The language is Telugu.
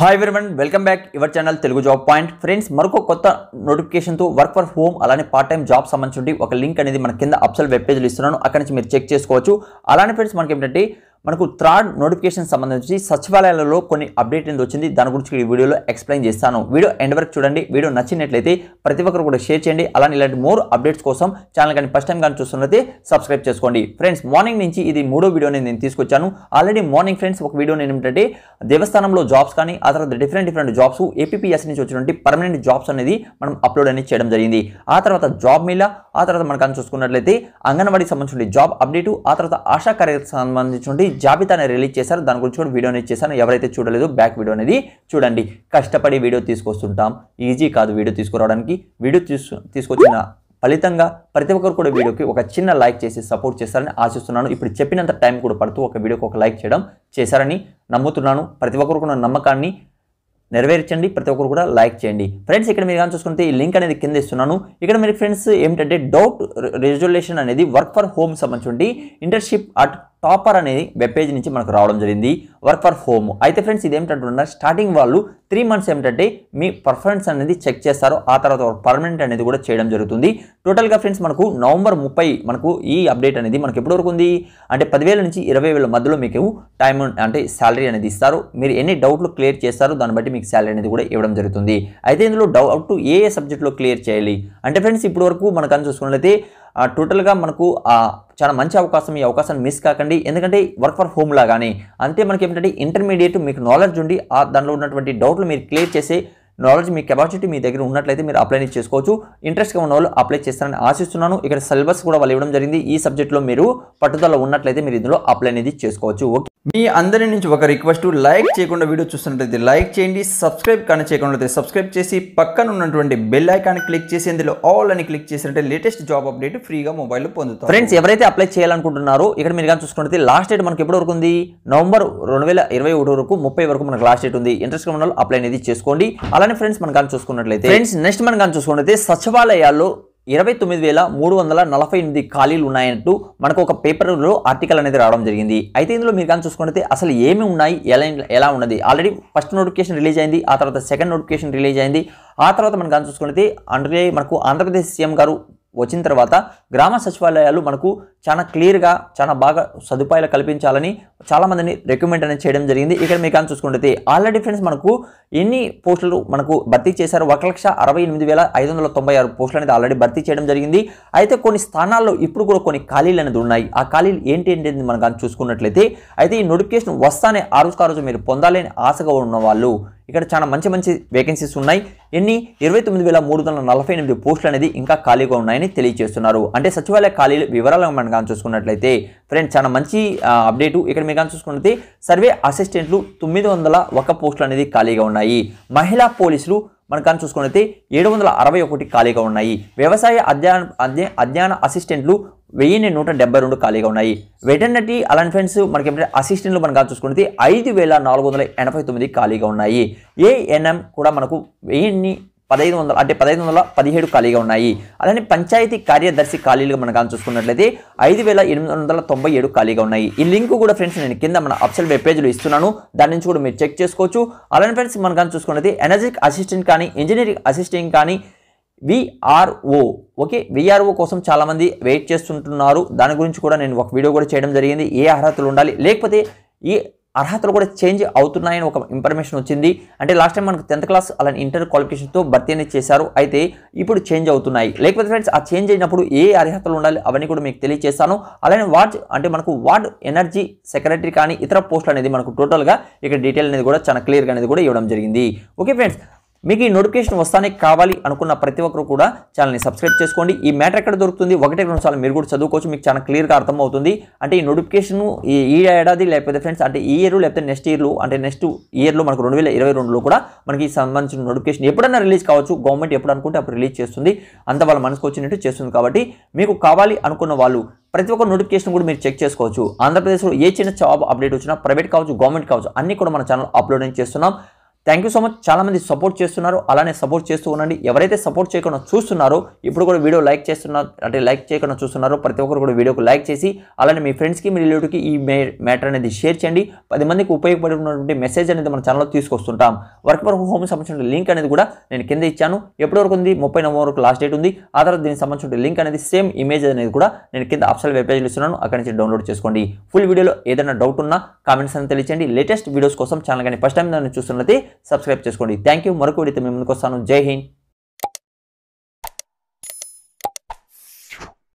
hi everyone welcome back your channel Telugu job point friends మరొక కొత్త నోటిఫికేషన్తో వర్క్ ఫర్ హోమ్ అలానే పార్ట్ టైం జాబ్ సంబంధించి ఒక లింక్ అనేది మన కింద అప్సల్ వెబ్ పేజ్లో ఇస్తున్నాను అక్కడి నుంచి మీరు చెక్ చేసుకోవచ్చు అలానే ఫ్రెండ్స్ మనకి ఏంటంటే మనకు థ్రాడ్ నోటిఫికేషన్ సంబంధించి సచివాలయాలలో కొన్ని అప్డేట్ అనేది వచ్చింది దాని గురించి ఈ వీడియోలో ఎక్స్ప్లెయిన్ చేస్తాను వీడియో ఎండ్ వరకు చూడండి వీడియో నచ్చినట్లయితే ప్రతి ఒక్కరు కూడా షేర్ చేయండి అలానే ఇలాంటి మోర్ అప్డేట్స్ కోసం ఛానల్ కానీ ఫస్ట్ టైం కానీ చూస్తున్నట్లయితే సబ్స్క్రైబ్ చేసుకోండి ఫ్రెండ్స్ మార్నింగ్ నుంచి ఇది మూడో వీడియో నేను తీసుకొచ్చాను ఆల్రెడీ మార్నింగ్ ఫ్రెండ్స్ ఒక వీడియో నేను ఏంటంటే దేవస్థానంలో జాబ్స్ కానీ ఆ తర్వాత డిఫరెంట్ డిఫరెంట్ జాబ్స్ ఏపీఎస్ నుంచి వచ్చినటువంటి పర్మనెంట్ జాబ్స్ అనేది మనం అప్లోడ్ అనేది చేయడం జరిగింది ఆ తర్వాత జాబ్ మేళా ఆ తర్వాత మనకు చూసుకున్నట్లయితే అంగన్వాడీకి సంబంధించిన జాబ్ అప్డేటు ఆ తర్వాత ఆశా కార్యకర్త సంబంధించినటువంటి జాబితాని రిలీజ్ చేశారు దాని గురించి కూడా వీడియోని ఇచ్చేసాను ఎవరైతే చూడలేదు బ్యాక్ వీడియో అనేది చూడండి కష్టపడి వీడియో తీసుకొస్తుంటాం ఈజీ కాదు వీడియో తీసుకురావడానికి వీడియో తీసు తీసుకొచ్చిన ఫలితంగా ప్రతి ఒక్కరు కూడా వీడియోకి ఒక చిన్న లైక్ చేసి సపోర్ట్ చేస్తారని ఆశిస్తున్నాను ఇప్పుడు చెప్పినంత టైం కూడా పడుతూ ఒక వీడియోకి ఒక లైక్ చేయడం చేశారని నమ్ముతున్నాను ప్రతి ఒక్కరు కూడా నమ్మకాన్ని నెరవేర్చండి ప్రతి ఒక్కరు కూడా లైక్ చేయండి ఫ్రెండ్స్ ఇక్కడ మీరు కానీ చూసుకుంటే ఈ లింక్ అనేది కింద ఇస్తున్నాను ఇక్కడ మీరు ఫ్రెండ్స్ ఏంటంటే డౌట్ రెజల్యూషన్ అనేది వర్క్ ఫర్ హోమ్ సంబంధించి ఇంటర్న్షిప్ అట్ టాపర్ అనేది వెబ్ పేజ్ నుంచి మనకు రావడం జరిగింది వర్క్ ఫర్ హోమ్ అయితే ఫ్రెండ్స్ ఇది ఇదేమిటంటున్నారు స్టార్టింగ్ వాళ్ళు త్రీ మంత్స్ ఏమిటంటే మీ పర్ఫార్మెన్స్ అనేది చెక్ చేస్తారు ఆ తర్వాత పర్మనెంట్ అనేది కూడా చేయడం జరుగుతుంది టోటల్గా ఫ్రెండ్స్ మనకు నవంబర్ ముప్పై మనకు ఈ అప్డేట్ అనేది మనకు ఎప్పుడు వరకు ఉంది అంటే పదివేల నుంచి ఇరవై వేల మధ్యలో మీకు టైం అంటే శాలరీ అనేది ఇస్తారు మీరు ఎన్ని డౌట్లు క్లియర్ చేస్తారు దాన్ని బట్టి మీకు శాలరీ అనేది కూడా ఇవ్వడం జరుగుతుంది అయితే ఇందులో డౌట్ ఏ ఏ సబ్జెక్ట్లో క్లియర్ చేయాలి అంటే ఫ్రెండ్స్ ఇప్పటి వరకు మనం చూసుకున్నట్లయితే టోటల్గా మనకు చాలా మంచి అవకాశం ఈ అవకాశాన్ని మిస్ కాకండి ఎందుకంటే వర్క్ ఫర్ హోమ్ లాగానే అంతే మనకి ఏమిటంటే ఇంటర్మీడియట్ మీకు నాలెడ్జ్ ఉండి ఆ దానిలో ఉన్నటువంటి డౌట్లు మీరు క్లియర్ చేసే నాలెడ్జ్ మీ కెపాసిటీ మీ దగ్గర ఉన్నట్లయితే మీరు అప్లై చేసుకోవచ్చు ఇంట్రెస్ట్గా ఉన్న వాళ్ళు అప్లై చేస్తారని ఆశిస్తున్నాను ఇక్కడ సిలబస్ కూడా వాళ్ళు ఇవ్వడం జరిగింది ఈ సబ్జెక్ట్లో మీరు పట్టుదల ఉన్నట్లయితే మీరు ఇందులో అప్లై అనేది చేసుకోవచ్చు ఓకే మీ అందరి నుంచి ఒక రిక్వెస్ట్ లైక్ చేయకుండా వీడియో చూస్తున్నట్లయితే లైక్ చేయండి సబ్స్క్రైబ్ కానీ చేయకుండా సబ్స్క్రైబ్ చేసి పక్కన ఉన్నటువంటి బెల్ ఐకాన్ క్లిక్ చేసి ఇందులో ఆల్ అని క్లిక్ చేసినట్టే లేటెస్ట్ జాబ్ అప్డేట్ ఫ్రీగా మొబైల్ పొందుతారు ఫ్రెండ్స్ ఎవరైతే అప్లై చేయాలనుకుంటున్నారో ఇక్కడ మీరు కానీ చూసుకుంటే లాస్ట్ డేట్ మనకి ఎప్పుడు వరకు ఉంది నవంబర్ రెండు వరకు ముప్పై వరకు మనకు లాస్ట్ డేట్ ఉంది ఇంట్రెస్ట్ ఉన్న వాళ్ళు అప్లై అనేది చేసుకోండి అలా అలానే ఫ్రెండ్స్ మనం కానీ చూసుకున్నట్లయితే ఫ్రెండ్స్ నెక్స్ట్ మనం కానీ చూసుకున్నట్లయితే సచివాలయాల్లో ఇరవై తొమ్మిది వేల మూడు వందల నలభై ఎనిమిది ఖాళీలు ఉన్నాయంటూ మనకు ఒక పేపర్లో ఆర్టికల్ అనేది రావడం జరిగింది అయితే ఇందులో మీరు కానీ చూసుకుంటే అసలు ఏమి ఉన్నాయి ఎలా ఎలా ఉన్నది ఆల్రెడీ ఫస్ట్ నోటిఫికేషన్ రిలీజ్ అయింది ఆ తర్వాత సెకండ్ నోటిఫికేషన్ రిలీజ్ అయింది ఆ తర్వాత మనం కానీ చూసుకుంటే అంటే మనకు ఆంధ్రప్రదేశ్ సీఎం గారు వచ్చిన తర్వాత గ్రామ సచివాలయాలు మనకు చాలా క్లియర్గా చాలా బాగా సదుపాయాలు కల్పించాలని చాలామందిని రికమెండ్ అనేది చేయడం జరిగింది ఇక్కడ మీకు కానీ చూసుకుంటే ఆల్రెడీ ఫ్రెండ్స్ మనకు ఎన్ని పోస్టులు మనకు భర్తీ చేశారు ఒక లక్ష అరవై ఎనిమిది వేల ఐదు వందల తొంభై ఆరు పోస్టులు అనేది ఆల్రెడీ భర్తీ చేయడం జరిగింది అయితే కొన్ని స్థానాల్లో ఇప్పుడు కూడా కొన్ని ఖాళీలు అనేది ఉన్నాయి ఆ ఖాళీలు ఏంటి ఏంటి మనం కానీ చూసుకున్నట్లయితే అయితే ఈ నోటిఫికేషన్ వస్తానే ఆ రోజుకు ఆ రోజు మీరు పొందాలని ఆశగా ఉన్న వాళ్ళు ఇక్కడ చాలా మంచి మంచి వేకెన్సీస్ ఉన్నాయి ఎన్ని ఇరవై తొమ్మిది వేల మూడు వందల నలభై ఎనిమిది పోస్టులు అనేది ఇంకా ఖాళీగా ఉన్నాయని తెలియజేస్తున్నారు అంటే సచివాలయ ఖాళీలు వివరాలు మనం కానీ చూసుకున్నట్లయితే ఫ్రెండ్స్ చాలా మంచి అప్డేటు ఇక్కడ మీరు కానీ చూసుకున్నట్లయితే సర్వే అసిస్టెంట్లు తొమ్మిది వందల ఒక పోస్టులు అనేది ఖాళీగా ఉన్నాయి మహిళా పోలీసులు మనం కానీ చూసుకున్నట్లయితే ఏడు వందల అరవై ఒకటి ఖాళీగా ఉన్నాయి వ్యవసాయ అధ్యయన అధ్యయన అసిస్టెంట్లు వెయ్యి నూట డెబ్బై రెండు ఖాళీగా ఉన్నాయి వెటర్నరీ అలాంటి ఫ్రెండ్స్ మనకి ఏంటంటే అసిస్టెంట్లు మనం కానీ చూసుకుంటే ఐదు వేల నాలుగు వందల ఎనభై తొమ్మిది ఖాళీగా ఉన్నాయి ఏఎన్ఎం కూడా మనకు వెయ్యిన్ని పదహైదు వందల అంటే పదహైదు వందల పదిహేడు ఖాళీగా ఉన్నాయి అలానే పంచాయతీ కార్యదర్శి ఖాళీలుగా మనం కానీ చూసుకున్నట్లయితే ఐదు వేల ఎనిమిది వందల తొంభై ఏడు ఖాళీగా ఉన్నాయి ఈ లింక్ కూడా ఫ్రెండ్స్ నేను కింద మన అప్సల్ వెబ్ పేజ్లో ఇస్తున్నాను దాని నుంచి కూడా మీరు చెక్ చేసుకోవచ్చు అలానే ఫ్రెండ్స్ మనం కానీ చూసుకున్నది ఎనర్జిక్ అసిస్టెంట్ కానీ ఇంజనీరింగ్ అసిస్టెంట్ కానీ విఆర్ఓ ఓకే విఆర్ఓ కోసం చాలామంది వెయిట్ చేస్తుంటున్నారు దాని గురించి కూడా నేను ఒక వీడియో కూడా చేయడం జరిగింది ఏ అర్హతలు ఉండాలి లేకపోతే ఈ అర్హతలు కూడా చేంజ్ అవుతున్నాయని ఒక ఇన్ఫర్మేషన్ వచ్చింది అంటే లాస్ట్ టైం మనకు టెన్త్ క్లాస్ అలాంటి ఇంటర్ క్వాలిఫికేషన్తో భర్తీ అనేది చేశారు అయితే ఇప్పుడు చేంజ్ అవుతున్నాయి లేకపోతే ఫ్రెండ్స్ ఆ చేంజ్ అయినప్పుడు ఏ అర్హతలు ఉండాలి అవన్నీ కూడా మీకు తెలియజేస్తాను అలానే వార్డ్ అంటే మనకు వార్డ్ ఎనర్జీ సెక్రటరీ కానీ ఇతర పోస్టులు అనేది మనకు టోటల్గా ఇక్కడ డీటెయిల్ అనేది కూడా చాలా క్లియర్గా అనేది కూడా ఇవ్వడం జరిగింది ఓకే ఫ్రెండ్స్ మీకు ఈ నోటిఫికేషన్ వస్తానే కావాలి అనుకున్న ప్రతి ఒక్కరు కూడా ఛానల్ని సబ్స్క్రైబ్ చేసుకోండి ఈ మ్యాటర్ ఎక్కడ దొరుకుతుంది ఒకటి రెండు సార్లు మీరు కూడా చదువుకోవచ్చు మీకు చాలా క్లియర్గా అర్థమవుతుంది అంటే ఈ నోటిఫికేషన్ ఈ ఏడాది లేకపోతే ఫ్రెండ్స్ అంటే ఈ ఇయర్ లేకపోతే నెక్స్ట్ ఇయర్లు అంటే నెక్స్ట్ ఇయర్లో మనకు రెండు వేల ఇరవై రెండులో కూడా మనకి సంబంధించిన నోటిఫికేషన్ ఎప్పుడైనా రిలీజ్ కావచ్చు గవర్నమెంట్ ఎప్పుడు అనుకుంటే అప్పుడు రిలీజ్ చేస్తుంది అంత వాళ్ళ మనసుకు వచ్చినట్టు చేస్తుంది కాబట్టి మీకు కావాలి అనుకున్న వాళ్ళు ప్రతి ఒక్క నోటిఫికేషన్ కూడా మీరు చెక్ చేసుకోవచ్చు ఆంధ్రప్రదేశ్లో ఏ చిన్న జాబ్ అప్డేట్ వచ్చినా ప్రైవేట్ కావచ్చు గవర్నమెంట్ కావచ్చు అన్ని కూడా మన ఛానల్ అప్లోడ్ చేస్తున్నాం థ్యాంక్ యూ సో మచ్ చాలామంది సపోర్ట్ చేస్తున్నారు అలానే సపోర్ట్ చేస్తూ ఉండండి ఎవరైతే సపోర్ట్ చేయకుండా చూస్తున్నారో ఇప్పుడు కూడా వీడియో లైక్ చేస్తున్నారు అంటే లైక్ చేయకుండా చూస్తున్నారో ప్రతి ఒక్కరు కూడా వీడియోకు లైక్ చేసి అలానే మీ ఫ్రెండ్స్కి మీ రిలేటివ్కి ఈ మ్యాటర్ అనేది షేర్ చేయండి పది మందికి ఉపయోగపడుతున్నటువంటి మెసేజ్ అనేది మన ఛానల్లో తీసుకొస్తుంటాం వర్క్ ఫ్రమ్ హోమ్ సంబంధించిన లింక్ అనేది కూడా నేను కింద ఇచ్చాను ఎప్పటి వరకు ఉంది ముప్పై నవంబర్ వరకు లాస్ట్ డేట్ ఉంది ఆ తర్వాత దీనికి సంబంధించిన లింక్ అనేది సేమ్ ఇమేజ్ అనేది కూడా నేను కింద ఆప్షన్ వెబ్ పేజ్లో ఇస్తున్నాను అక్కడి నుంచి డౌన్లోడ్ చేసుకోండి ఫుల్ వీడియోలో ఏదైనా డౌట్ ఉన్నా కామెంట్స్ అని తెలియచేయండి లేటెస్ట్ వీడియోస్ కోసం ఛానల్ కానీ ఫస్ట్ టైం దాన్ని చూస్తున్నది సబ్స్క్రైబ్ చేసుకోండి థ్యాంక్ యూ మరొక వీడితే మేము ముందుకు వస్తాను జై హింద్